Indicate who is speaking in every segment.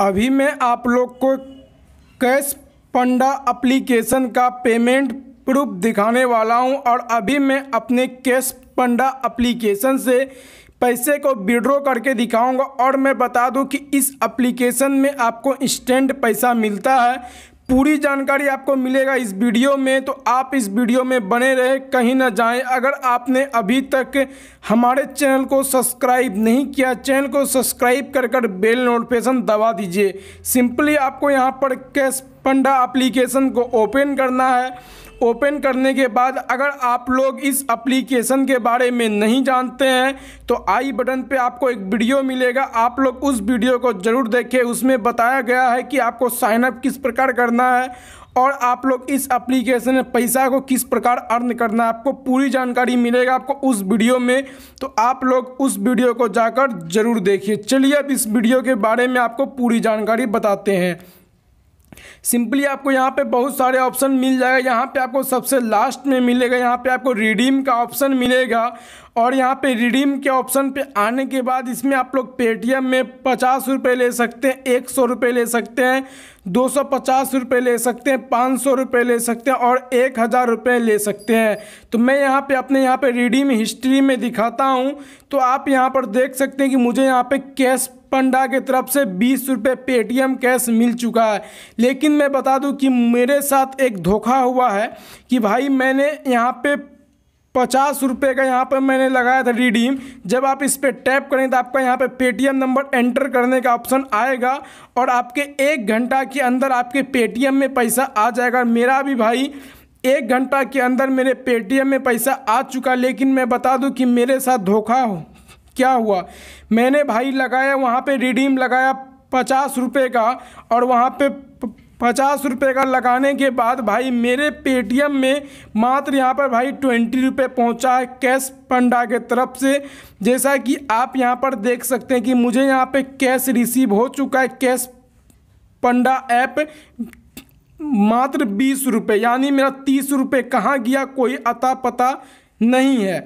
Speaker 1: अभी मैं आप लोग को कैश पंडा अप्लीकेशन का पेमेंट प्रूफ दिखाने वाला हूं और अभी मैं अपने कैश पंडा अप्लीकेशन से पैसे को विड्रॉ करके दिखाऊंगा और मैं बता दूं कि इस एप्लीकेशन में आपको इंस्टेंट पैसा मिलता है पूरी जानकारी आपको मिलेगा इस वीडियो में तो आप इस वीडियो में बने रहे कहीं ना जाएं अगर आपने अभी तक हमारे चैनल को सब्सक्राइब नहीं किया चैनल को सब्सक्राइब कर कर बेल नोटिफिकेशन दबा दीजिए सिंपली आपको यहां पर कैश पंडा एप्लीकेशन को ओपन करना है ओपन करने के बाद अगर आप लोग इस एप्लीकेशन के बारे में नहीं जानते हैं तो आई बटन पे आपको एक वीडियो मिलेगा आप लोग उस वीडियो को ज़रूर देखें उसमें बताया गया है कि आपको साइनअप किस प्रकार करना है और आप लोग इस एप्लीकेशन में पैसा को किस प्रकार अर्न करना है आपको पूरी जानकारी मिलेगा आपको उस वीडियो में तो आप लोग उस वीडियो को जाकर ज़रूर देखिए चलिए अब इस वीडियो के बारे में आपको पूरी जानकारी बताते हैं सिंपली आपको यहाँ पे बहुत सारे ऑप्शन मिल जाएगा यहाँ पे आपको सबसे लास्ट में मिलेगा यहाँ पे आपको रिडीम का ऑप्शन मिलेगा और यहाँ पे रिडीम के ऑप्शन पे आने के बाद इसमें आप लोग पेटीएम में पचास रुपये ले सकते हैं एक सौ रुपये ले सकते हैं दो सौ पचास रुपये ले सकते हैं पाँच सौ रुपये ले सकते हैं और एक हज़ार रुपये ले सकते हैं तो मैं यहाँ पे अपने यहाँ पे रिडीम हिस्ट्री में दिखाता हूँ तो आप यहाँ पर देख सकते हैं कि मुझे यहाँ पर कैश पंडा के तरफ से बीस रुपये पेटीएम कैश मिल चुका है लेकिन मैं बता दूं कि मेरे साथ एक धोखा हुआ है कि भाई मैंने यहाँ पे पचास रुपये का यहाँ पर मैंने लगाया था रिडीम जब आप इस पर टैप करें तो आपका यहाँ पर पेटीएम नंबर एंटर करने का ऑप्शन आएगा और आपके एक घंटा के अंदर आपके पेटीएम में पैसा आ जाएगा मेरा भी भाई एक घंटा के अंदर मेरे पेटीएम में पैसा आ चुका लेकिन मैं बता दूं कि मेरे साथ धोखा हो क्या हुआ मैंने भाई लगाया वहाँ पर रिडीम लगाया पचास रुपये का और वहाँ पर पचास रुपये का लगाने के बाद भाई मेरे पेटीएम में मात्र यहाँ पर भाई ट्वेंटी रुपये पहुँचा है कैश पंडा के तरफ से जैसा कि आप यहाँ पर देख सकते हैं कि मुझे यहाँ पे कैश रिसीव हो चुका है कैश पंडा ऐप मात्र बीस रुपये यानी मेरा तीस रुपये कहाँ गया कोई अता पता नहीं है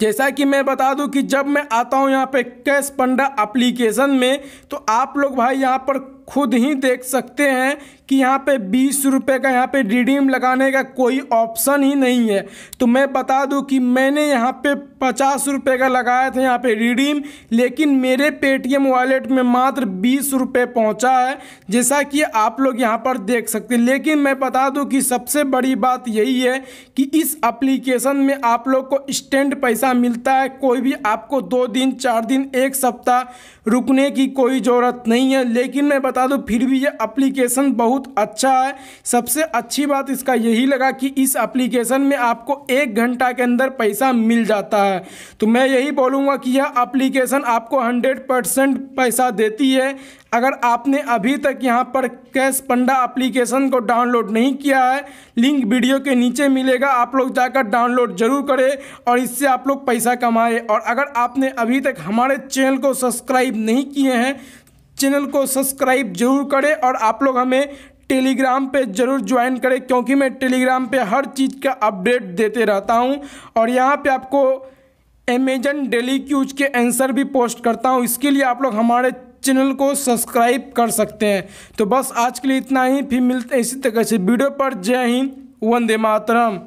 Speaker 1: जैसा कि मैं बता दूं कि जब मैं आता हूं यहां पे कैश पंडा एप्लीकेशन में तो आप लोग भाई यहां पर खुद ही देख सकते हैं कि यहाँ पे बीस रुपये का यहाँ पे रिडीम लगाने का कोई ऑप्शन ही नहीं है तो मैं बता दूँ कि मैंने यहाँ पे पचास रुपये का लगाया था यहाँ पे रिडीम लेकिन मेरे पेटीएम वॉलेट में मात्र बीस रुपये पहुँचा है जैसा कि आप लोग यहाँ पर देख सकते हैं लेकिन मैं बता दूँ कि सबसे बड़ी बात यही है कि इस अप्लीकेशन में आप लोग को स्टैंड पैसा मिलता है कोई भी आपको दो दिन चार दिन एक सप्ताह रुकने की कोई ज़रूरत नहीं है लेकिन मैं बता बता दूँ फिर भी ये अप्लीकेशन बहुत अच्छा है सबसे अच्छी बात इसका यही लगा कि इस अप्लीकेशन में आपको एक घंटा के अंदर पैसा मिल जाता है तो मैं यही बोलूँगा कि यह अप्लीकेशन आपको हंड्रेड परसेंट पैसा देती है अगर आपने अभी तक यहाँ पर कैश पंडा एप्लीकेशन को डाउनलोड नहीं किया है लिंक वीडियो के नीचे मिलेगा आप लोग जाकर डाउनलोड जरूर करें और इससे आप लोग पैसा कमाएं और अगर आपने अभी तक हमारे चैनल को सब्सक्राइब नहीं किए हैं चैनल को सब्सक्राइब जरूर करें और आप लोग हमें टेलीग्राम पे ज़रूर ज्वाइन करें क्योंकि मैं टेलीग्राम पे हर चीज़ का अपडेट देते रहता हूँ और यहाँ पे आपको अमेजन डेली क्यूज के आंसर भी पोस्ट करता हूँ इसके लिए आप लोग हमारे चैनल को सब्सक्राइब कर सकते हैं तो बस आज के लिए इतना ही फिर मिलते हैं इसी तरह से वीडियो पर जय हिंद वंदे मातरम